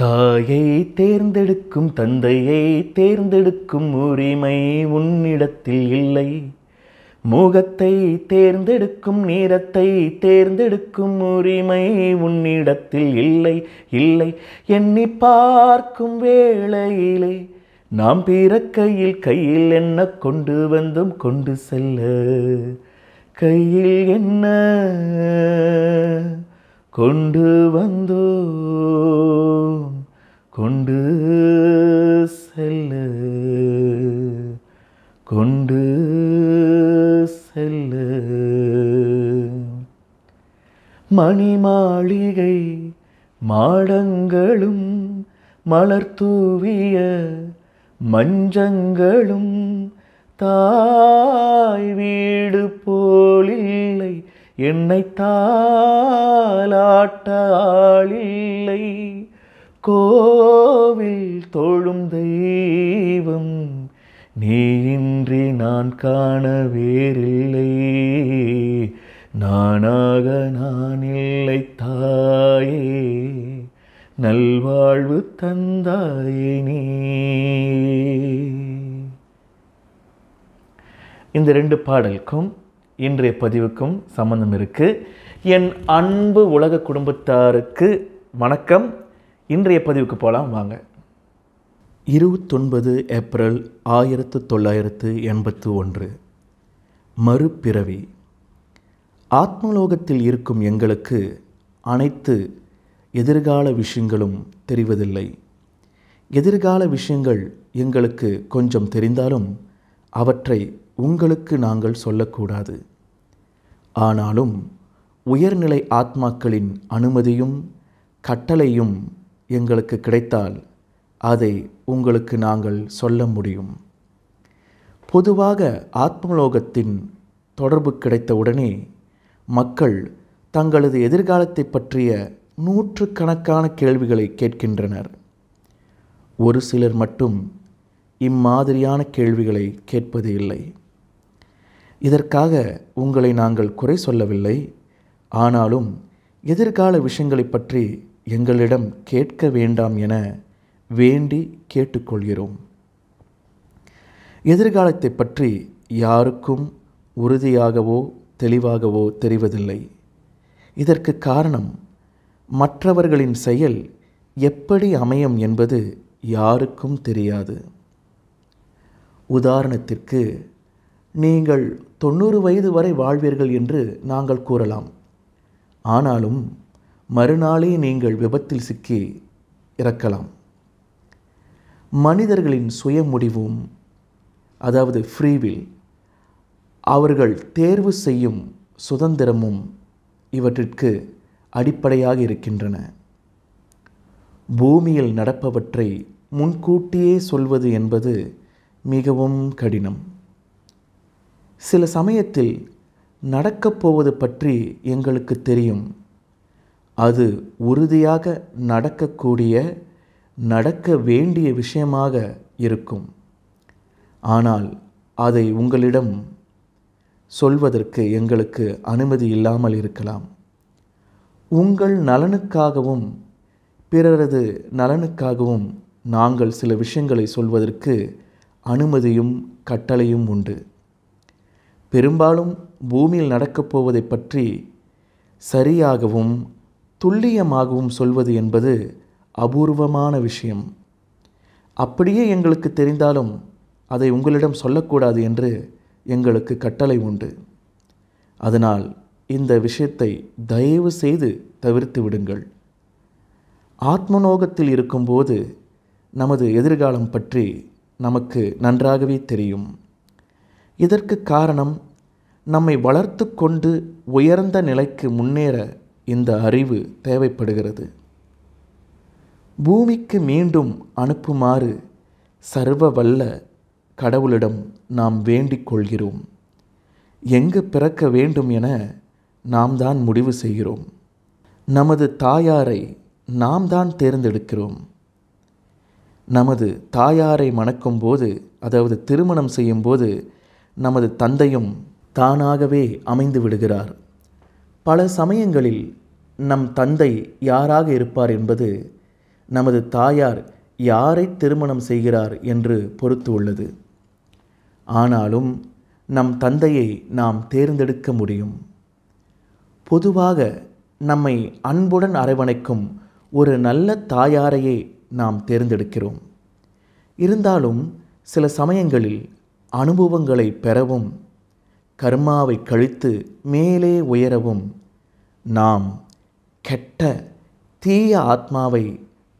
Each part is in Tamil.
தாயை தேர்ந்தெடுக்கும் தந்தையை தேர்ந்தெடுக்கும் உரிமை உன்னிடத்தில் இல்லை மூகத்தை தேர்ந்தெடுக்கும் நேரத்தை தேர்ந்தெடுக்கும் உரிமை உன்னிடத்தில் இல்லை இல்லை எண்ணி பார்க்கும் வேளையிலே நாம் பிறக்கையில் கையில் என்ன கொண்டு வந்தும் கொண்டு செல்ல கையில் என்ன கொண்டு வந்தோ கொண்டு செல்லு கொண்டு செல்லு மணிமாளிகை மாடங்களும் மலர்தூவிய மஞ்சங்களும் தாய் வீடு போலில்லை என்னை தாளாட்டாளில்லை கோவில் தொழும் தெய்வம் நீயின்றி நான் காண வேறில்லை நானாக நான் இல்லை தாயே நல்வாழ்வு தந்தாயே நீ இந்த ரெண்டு பாடலுக்கும் இன்றைய பதிவுக்கும் சம்மந்தம் இருக்குது என் அன்பு உலக குடும்பத்தாருக்கு வணக்கம் இன்றைய பதிவுக்கு போகலாம் வாங்க இருபத்தொன்பது ஏப்ரல் ஆயிரத்து தொள்ளாயிரத்து எண்பத்து ஒன்று மறுபிறவி ஆத்மலோகத்தில் இருக்கும் எங்களுக்கு அனைத்து எதிர்கால விஷயங்களும் தெரிவதில்லை எதிர்கால விஷயங்கள் எங்களுக்கு கொஞ்சம் தெரிந்தாலும் அவற்றை உங்களுக்கு நாங்கள் சொல்லக்கூடாது ஆனாலும் உயர்நிலை ஆத்மாக்களின் அனுமதியும் கட்டளையும் எங்களுக்கு கிடைத்தால் அதை உங்களுக்கு நாங்கள் சொல்ல முடியும் பொதுவாக ஆத்மலோகத்தின் தொடர்பு கிடைத்தவுடனே மக்கள் தங்களது எதிர்காலத்தை பற்றிய நூற்றுக்கணக்கான கேள்விகளை கேட்கின்றனர் ஒரு சிலர் மட்டும் இம்மாதிரியான கேள்விகளை கேட்பது இல்லை இதற்காக உங்களை நாங்கள் குறை சொல்லவில்லை ஆனாலும் எதிர்கால விஷயங்களை பற்றி எங்களிடம் கேட்க வேண்டாம் என வேண்டி கேட்டுக்கொள்கிறோம் எதிர்காலத்தை பற்றி யாருக்கும் உறுதியாகவோ தெளிவாகவோ தெரிவதில்லை இதற்கு காரணம் மற்றவர்களின் செயல் எப்படி அமையும் என்பது யாருக்கும் தெரியாது உதாரணத்திற்கு நீங்கள் தொண்ணூறு வயது வரை வாழ்வீர்கள் என்று நாங்கள் கூறலாம் ஆனாலும் மறுநாளே நீங்கள் விபத்தில் சிக்கி இறக்கலாம் மனிதர்களின் சுய முடிவும் அதாவது ஃப்ரீவில் அவர்கள் தேர்வு செய்யும் சுதந்திரமும் இவற்றிற்கு அடிப்படையாக இருக்கின்றன பூமியில் நடப்பவற்றை முன்கூட்டியே சொல்வது என்பது மிகவும் கடினம் சில சமயத்தில் நடக்கப் போவது பற்றி எங்களுக்கு தெரியும் அது உறுதியாக நடக்கக்கூடிய நடக்க வேண்டிய விஷயமாக இருக்கும் ஆனால் அதை உங்களிடம் சொல்வதற்கு எங்களுக்கு அனுமதி இல்லாமல் இருக்கலாம் உங்கள் நலனுக்காகவும் பிறரது நலனுக்காகவும் நாங்கள் சில விஷயங்களை சொல்வதற்கு அனுமதியும் கட்டளையும் உண்டு பெரும்பாலும் பூமியில் நடக்கப் போவதை பற்றி சரியாகவும் துல்லியமாகவும் சொல்வது என்பது அபூர்வமான விஷயம் அப்படியே எங்களுக்கு தெரிந்தாலும் அதை உங்களிடம் சொல்லக்கூடாது என்று எங்களுக்கு கட்டளை உண்டு அதனால் இந்த விஷயத்தை தயவு செய்து தவிர்த்து விடுங்கள் ஆத்மநோகத்தில் இருக்கும்போது நமது எதிர்காலம் பற்றி நமக்கு நன்றாகவே தெரியும் இதற்கு காரணம் நம்மை வளர்த்து கொண்டு உயர்ந்த நிலைக்கு முன்னேற இந்த அறிவு தேவைப்படுகிறது பூமிக்கு மீண்டும் அனுப்புமாறு சர்வ வல்ல கடவுளிடம் நாம் வேண்டிக் கொள்கிறோம் எங்கு பிறக்க வேண்டும் என நாம் தான் முடிவு செய்கிறோம் நமது தாயாரை நாம் தான் தேர்ந்தெடுக்கிறோம் நமது தாயாரை மணக்கும் போது அதாவது திருமணம் செய்யும்போது நமது தந்தையும் தானாகவே அமைந்து விடுகிறார் பல சமயங்களில் நம் தந்தை யாராக இருப்பார் என்பது நமது தாயார் யாரை திருமணம் செய்கிறார் என்று பொறுத்து உள்ளது ஆனாலும் நம் தந்தையை நாம் தேர்ந்தெடுக்க முடியும் பொதுவாக நம்மை அன்புடன் அரவணைக்கும் ஒரு நல்ல தாயாரையே நாம் தேர்ந்தெடுக்கிறோம் இருந்தாலும் சில சமயங்களில் அனுபவங்களை பெறவும் கர்மாவை கழித்து மேலே உயரவும் நாம் கெட்ட தீய ஆத்மாவை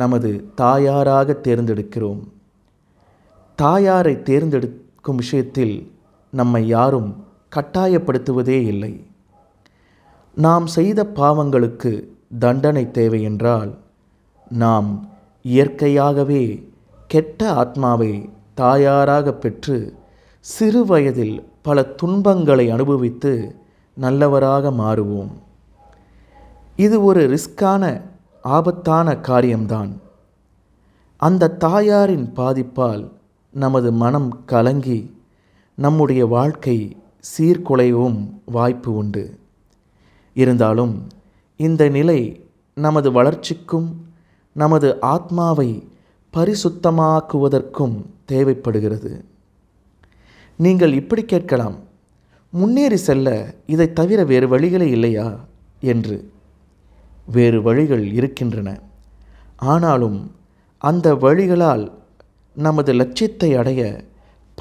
நமது தாயாராக தேர்ந்தெடுக்கிறோம் தாயாரை தேர்ந்தெடுக்கும் விஷயத்தில் நம்மை யாரும் கட்டாயப்படுத்துவதே இல்லை நாம் செய்த பாவங்களுக்கு தண்டனை தேவை என்றால் நாம் இயற்கையாகவே கெட்ட ஆத்மாவை தாயாராக பெற்று சிறு வயதில் பல துன்பங்களை அனுபவித்து நல்லவராக மாறுவோம் இது ஒரு ரிஸ்கான ஆபத்தான காரியம்தான் அந்த தாயாரின் பாதிப்பால் நமது மனம் கலங்கி நம்முடைய வாழ்க்கை சீர்குலைவும் வாய்ப்பு உண்டு இருந்தாலும் இந்த நிலை நமது வளர்ச்சிக்கும் நமது ஆத்மாவை பரிசுத்தமாக்குவதற்கும் தேவைப்படுகிறது நீங்கள் இப்படி கேட்கலாம் முன்னேறி செல்ல இதை தவிர வேறு வழிகளே இல்லையா என்று வேறு வழிகள் இருக்கின்றன ஆனாலும் அந்த வழிகளால் நமது லட்சியத்தை அடைய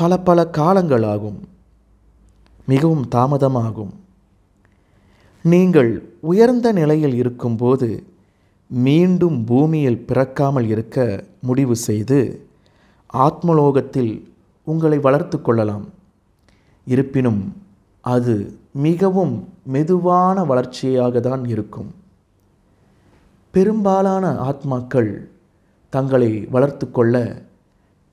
பல பல காலங்களாகும் மிகவும் தாமதமாகும் நீங்கள் உயர்ந்த நிலையில் இருக்கும்போது மீண்டும் பூமியில் பிறக்காமல் இருக்க முடிவு செய்து ஆத்மலோகத்தில் உங்களை வளர்த்து கொள்ளலாம் இருப்பினும் அது மிகவும் மெதுவான வளர்ச்சியாக தான் இருக்கும் பெரும்பாலான ஆத்மாக்கள் தங்களை வளர்த்து கொள்ள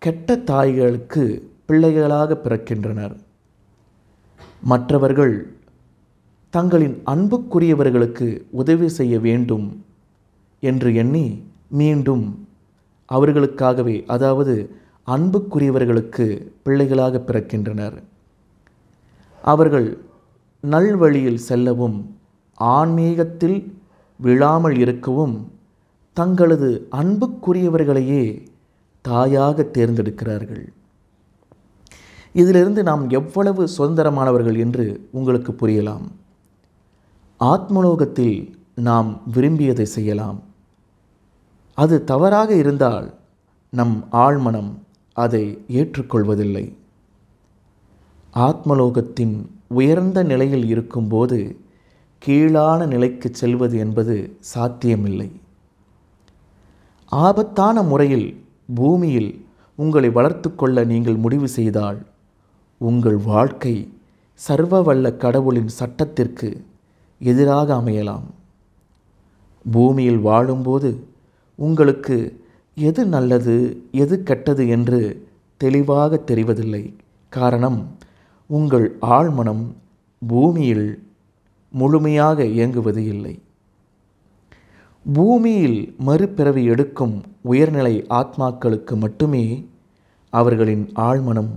கெட்ட தாய்களுக்கு பிள்ளைகளாக பிறக்கின்றனர் மற்றவர்கள் தங்களின் அன்புக்குரியவர்களுக்கு உதவி செய்ய வேண்டும் என்று எண்ணி மீண்டும் அவர்களுக்காகவே அதாவது அன்புக்குரியவர்களுக்கு பிள்ளைகளாக பிறக்கின்றனர் அவர்கள் நல்வழியில் செல்லவும் ஆன்மீகத்தில் விழாமல் இருக்கவும் தங்களது அன்புக்குரியவர்களையே தாயாக தேர்ந்தெடுக்கிறார்கள் இதிலிருந்து நாம் எவ்வளவு சுதந்திரமானவர்கள் என்று உங்களுக்கு புரியலாம் ஆத்மலோகத்தில் நாம் விரும்பியதை செய்யலாம் அது தவறாக இருந்தால் நம் ஆழ்மனம் அதை ஏற்றுக்கொள்வதில்லை ஆத்மலோகத்தின் உயர்ந்த நிலையில் இருக்கும்போது கீழான நிலைக்கு செல்வது என்பது சாத்தியமில்லை ஆபத்தான முறையில் பூமியில் உங்களை வளர்த்து கொள்ள நீங்கள் முடிவு செய்தால் உங்கள் வாழ்க்கை சர்வ வல்ல கடவுளின் சட்டத்திற்கு எதிராக அமையலாம் பூமியில் வாழும்போது உங்களுக்கு எது நல்லது எது கெட்டது என்று தெளிவாக தெரிவதில்லை காரணம் உங்கள் ஆழ்மனம் பூமியில் முழுமையாக இயங்குவது இல்லை பூமியில் மறுபிறவி எடுக்கும் உயர்நிலை ஆத்மாக்களுக்கு மட்டுமே அவர்களின் ஆழ்மனம்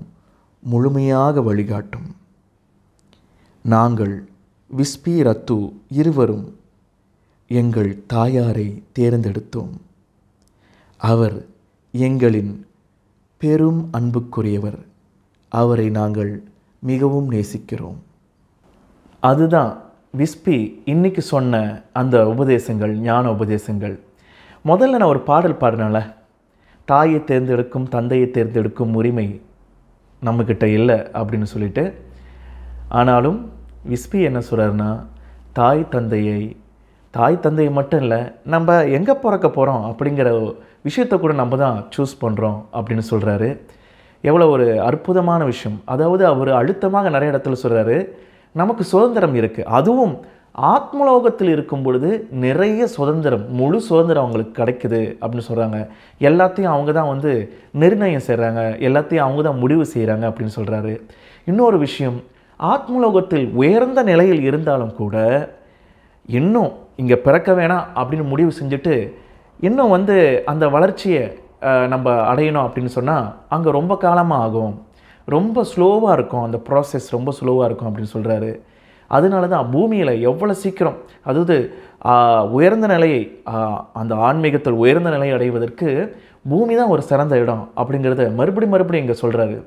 முழுமையாக வழிகாட்டும் நாங்கள் விஸ்பி ரத்து இருவரும் எங்கள் தாயாரை தேர்ந்தெடுத்தோம் அவர் எங்களின் பெரும் அன்புக்குரியவர் அவரை நாங்கள் மிகவும் நேசிக்கிறோம் அதுதான் விஸ்பி இன்றைக்கி சொன்ன அந்த உபதேசங்கள் ஞான உபதேசங்கள் முதல்ல நான் ஒரு பாடல் பாடினால தாயை தேர்ந்தெடுக்கும் தந்தையை தேர்ந்தெடுக்கும் உரிமை நம்மக்கிட்ட இல்லை அப்படின்னு சொல்லிட்டு ஆனாலும் விஸ்பி என்ன சொல்கிறாருன்னா தாய் தந்தையை தாய் தந்தையை மட்டும் இல்லை நம்ம எங்கே பிறக்க போகிறோம் அப்படிங்கிற விஷயத்தை கூட நம்ம தான் சூஸ் பண்ணுறோம் அப்படின்னு சொல்கிறாரு எவ்வளோ ஒரு அற்புதமான விஷயம் அதாவது அவர் அழுத்தமாக நிறைய இடத்துல சொல்கிறாரு நமக்கு சுதந்திரம் இருக்குது அதுவும் ஆத்மலோகத்தில் இருக்கும் பொழுது நிறைய சுதந்திரம் முழு சுதந்திரம் அவங்களுக்கு கிடைக்குது அப்படின்னு சொல்கிறாங்க எல்லாத்தையும் அவங்க தான் வந்து நிர்ணயம் செய்கிறாங்க எல்லாத்தையும் அவங்க தான் முடிவு செய்கிறாங்க அப்படின்னு சொல்கிறாரு இன்னொரு விஷயம் ஆத்மலோகத்தில் உயர்ந்த நிலையில் இருந்தாலும் கூட இன்னும் இங்கே பிறக்க வேணாம் அப்படின்னு முடிவு செஞ்சுட்டு இன்னும் வந்து அந்த வளர்ச்சியை நம்ம அடையணும் அப்படின்னு சொன்னால் அங்கே ரொம்ப காலமாக ஆகும் ரொம்ப ஸ்லோவாக இருக்கும் அந்த ப்ராசஸ் ரொம்ப ஸ்லோவாக இருக்கும் அப்படின்னு சொல்கிறாரு அதனால தான் பூமியில் எவ்வளோ சீக்கிரம் அதாவது உயர்ந்த நிலையை அந்த ஆன்மீகத்தில் உயர்ந்த நிலையை அடைவதற்கு பூமி தான் ஒரு சிறந்த இடம் அப்படிங்கிறத மறுபடி மறுபடியும் இங்கே சொல்கிறாரு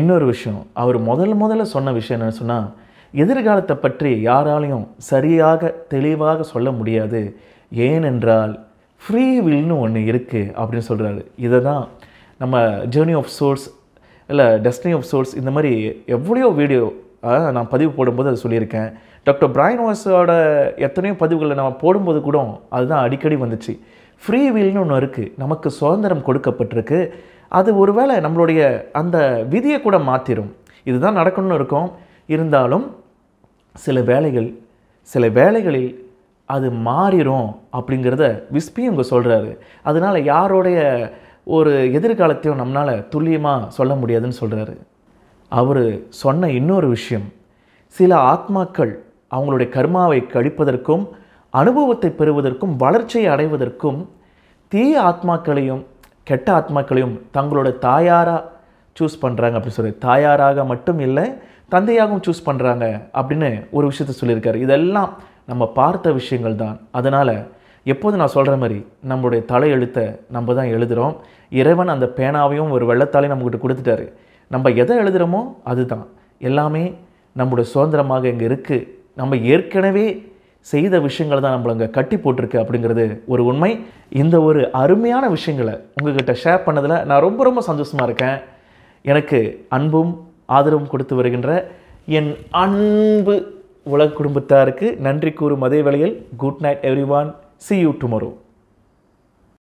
இன்னொரு விஷயம் அவர் முதல் முதல்ல சொன்ன விஷயம் என்னென்னு சொன்னால் எதிர்காலத்தை பற்றி யாராலையும் சரியாக தெளிவாக சொல்ல முடியாது ஏனென்றால் ஃப்ரீ வில்னு ஒன்று இருக்குது அப்படின்னு சொல்கிறாரு இதை தான் நம்ம ஜேர்னி ஆஃப் சோர்ஸ் இல்லை டெஸ்டினி ஆஃப் சோர்ஸ் இந்த மாதிரி எவ்வளையோ வீடியோ நான் பதிவு போடும்போது அதை சொல்லியிருக்கேன் டாக்டர் பிராயின் வாஸோட எத்தனையோ பதிவுகளை நம்ம போடும்போது கூட அதுதான் அடிக்கடி வந்துச்சு ஃப்ரீ வில்னு ஒன்று இருக்குது நமக்கு சுதந்திரம் கொடுக்கப்பட்டிருக்கு அது ஒருவேளை நம்மளுடைய அந்த விதியை கூட மாற்றிடும் இதுதான் நடக்கணும்னு இருக்கும் இருந்தாலும் சில வேலைகள் சில வேலைகளில் அது மாறிடும் அப்படிங்கிறத விஸ்பி இவங்க சொல்கிறாரு அதனால் யாரோடைய ஒரு எதிர்காலத்தையும் நம்மளால் துல்லியமாக சொல்ல முடியாதுன்னு சொல்கிறாரு அவர் சொன்ன இன்னொரு விஷயம் சில ஆத்மாக்கள் அவங்களுடைய கர்மாவை கழிப்பதற்கும் அனுபவத்தை பெறுவதற்கும் வளர்ச்சியை அடைவதற்கும் தீய ஆத்மாக்களையும் கெட்ட ஆத்மாக்களையும் தங்களோட தாயாராக சூஸ் பண்ணுறாங்க அப்படின்னு சொல்லி தாயாராக மட்டும் இல்லை தந்தையாகவும் சூஸ் பண்ணுறாங்க அப்படின்னு ஒரு விஷயத்த சொல்லியிருக்காரு இதெல்லாம் நம்ம பார்த்த விஷயங்கள் தான் அதனால் எப்போது நான் சொல்கிற மாதிரி நம்மளுடைய தலை எழுத்தை நம்ம தான் எழுதுகிறோம் இறைவன் அந்த பேனாவையும் ஒரு வெள்ளத்தாலையும் நம்மக்கிட்ட கொடுத்துட்டாரு நம்ம எதை எழுதுகிறோமோ அதுதான் எல்லாமே நம்முடைய சுதந்திரமாக இங்கே இருக்குது நம்ம ஏற்கனவே செய்த விஷயங்களை தான் நம்மளை அங்கே கட்டி போட்டிருக்கு அப்படிங்கிறது ஒரு உண்மை இந்த ஒரு அருமையான விஷயங்களை உங்ககிட்ட ஷேர் பண்ணதில் நான் ரொம்ப ரொம்ப சந்தோஷமாக இருக்கேன் எனக்கு அன்பும் ஆதரவும் கொடுத்து வருகின்ற என் அன்பு உலக குடும்பத்தாருக்கு நன்றி கூறும் அதே வேளையில் good night everyone see you tomorrow